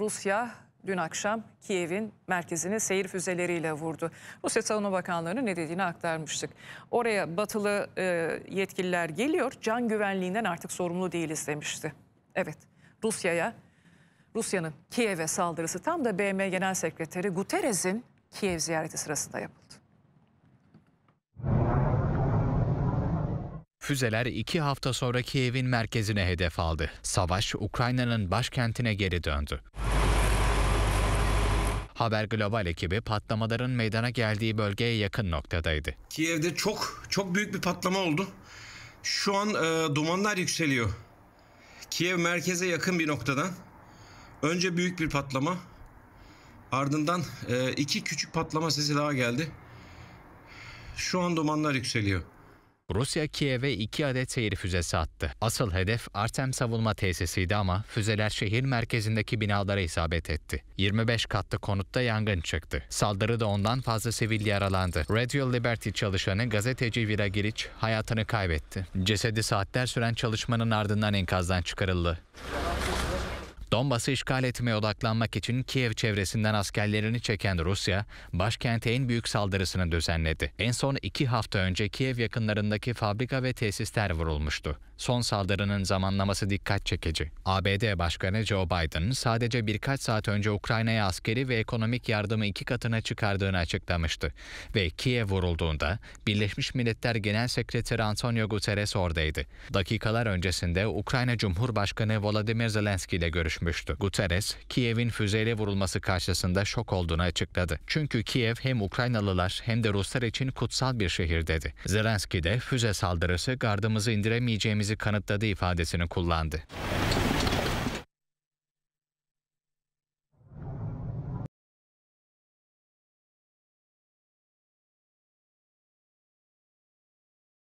Rusya dün akşam Kiev'in merkezini seyir füzeleriyle vurdu. Rusya Savunma Bakanlığı'nın ne dediğini aktarmıştık. Oraya batılı e, yetkililer geliyor, can güvenliğinden artık sorumlu değiliz demişti. Evet, Rusya'ya, Rusya'nın Kiev'e saldırısı tam da BM Genel Sekreteri Guterres'in Kiev ziyareti sırasında yapıldı. Füzeler iki hafta sonra Kiev'in merkezine hedef aldı. Savaş Ukrayna'nın başkentine geri döndü. Haber Global ekibi patlamaların meydana geldiği bölgeye yakın noktadaydı. Kiev'de çok çok büyük bir patlama oldu. Şu an e, dumanlar yükseliyor. Kiev merkeze yakın bir noktadan. Önce büyük bir patlama. Ardından e, iki küçük patlama sesi daha geldi. Şu an dumanlar yükseliyor. Rusya Kiev'e iki adet seyir füzesi attı. Asıl hedef Artem savunma tesisiydi ama füzeler şehir merkezindeki binalara isabet etti. 25 katlı konutta yangın çıktı. Saldırıda ondan fazla sivil yaralandı. Radio Liberty çalışanı gazeteci Vira Giriç hayatını kaybetti. Cesedi saatler süren çalışmanın ardından enkazdan çıkarıldı. Donbas'ı işgal etmeye odaklanmak için Kiev çevresinden askerlerini çeken Rusya, başkente en büyük saldırısını düzenledi. En son iki hafta önce Kiev yakınlarındaki fabrika ve tesisler vurulmuştu. Son saldırının zamanlaması dikkat çekici. ABD Başkanı Joe Biden sadece birkaç saat önce Ukrayna'ya askeri ve ekonomik yardımı iki katına çıkardığını açıklamıştı. Ve Kiev vurulduğunda Birleşmiş Milletler Genel Sekreteri Antonio Guterres oradaydı. Dakikalar öncesinde Ukrayna Cumhurbaşkanı Volodymyr Zelenski ile görüşmüştü tutmuştu. Guterres, Kiev'in füzeyle vurulması karşısında şok olduğunu açıkladı. Çünkü Kiev hem Ukraynalılar hem de Ruslar için kutsal bir şehir dedi. Zelenski de füze saldırısı gardımızı indiremeyeceğimizi kanıtladı ifadesini kullandı.